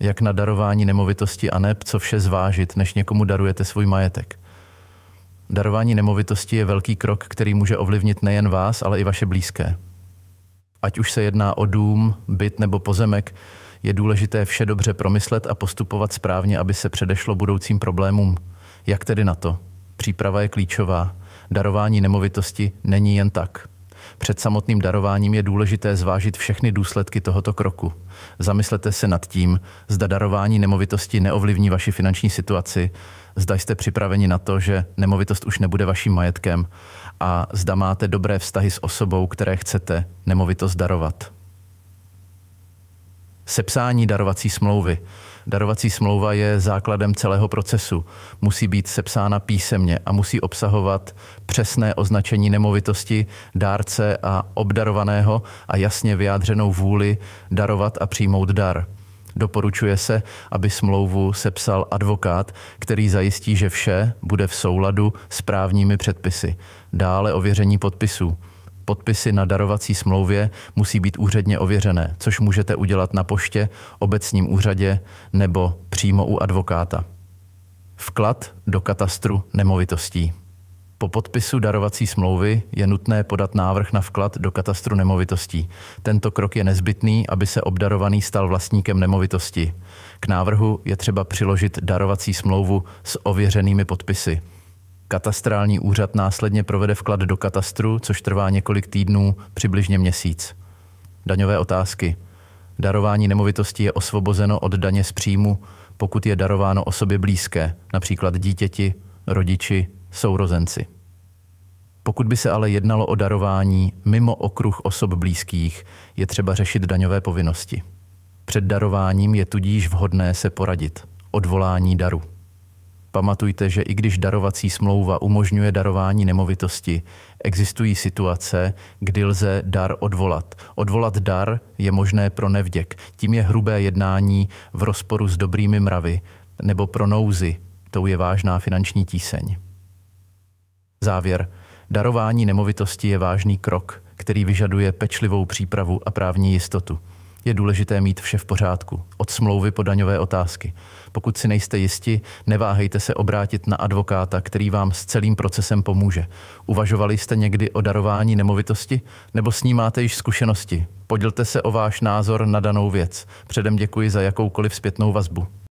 jak na darování nemovitosti a neb, co vše zvážit, než někomu darujete svůj majetek. Darování nemovitosti je velký krok, který může ovlivnit nejen vás, ale i vaše blízké. Ať už se jedná o dům, byt nebo pozemek, je důležité vše dobře promyslet a postupovat správně, aby se předešlo budoucím problémům. Jak tedy na to? Příprava je klíčová. Darování nemovitosti není jen tak. Před samotným darováním je důležité zvážit všechny důsledky tohoto kroku. Zamyslete se nad tím, zda darování nemovitosti neovlivní vaši finanční situaci, zda jste připraveni na to, že nemovitost už nebude vaším majetkem a zda máte dobré vztahy s osobou, které chcete nemovitost darovat. Sepsání darovací smlouvy. Darovací smlouva je základem celého procesu. Musí být sepsána písemně a musí obsahovat přesné označení nemovitosti, dárce a obdarovaného a jasně vyjádřenou vůli darovat a přijmout dar. Doporučuje se, aby smlouvu sepsal advokát, který zajistí, že vše bude v souladu s právními předpisy. Dále ověření podpisů. Podpisy na darovací smlouvě musí být úředně ověřené, což můžete udělat na poště, obecním úřadě nebo přímo u advokáta. Vklad do katastru nemovitostí. Po podpisu darovací smlouvy je nutné podat návrh na vklad do katastru nemovitostí. Tento krok je nezbytný, aby se obdarovaný stal vlastníkem nemovitosti. K návrhu je třeba přiložit darovací smlouvu s ověřenými podpisy. Katastrální úřad následně provede vklad do katastru, což trvá několik týdnů, přibližně měsíc. Daňové otázky. Darování nemovitosti je osvobozeno od daně z příjmu, pokud je darováno osobě blízké, například dítěti, rodiči, sourozenci. Pokud by se ale jednalo o darování mimo okruh osob blízkých, je třeba řešit daňové povinnosti. Před darováním je tudíž vhodné se poradit. Odvolání daru. Pamatujte, že i když darovací smlouva umožňuje darování nemovitosti, existují situace, kdy lze dar odvolat. Odvolat dar je možné pro nevděk. Tím je hrubé jednání v rozporu s dobrými mravy nebo pro nouzy. Tou je vážná finanční tíseň. Závěr. Darování nemovitosti je vážný krok, který vyžaduje pečlivou přípravu a právní jistotu je důležité mít vše v pořádku, od smlouvy po daňové otázky. Pokud si nejste jisti, neváhejte se obrátit na advokáta, který vám s celým procesem pomůže. Uvažovali jste někdy o darování nemovitosti, nebo s ní máte již zkušenosti? Podělte se o váš názor na danou věc. Předem děkuji za jakoukoliv zpětnou vazbu.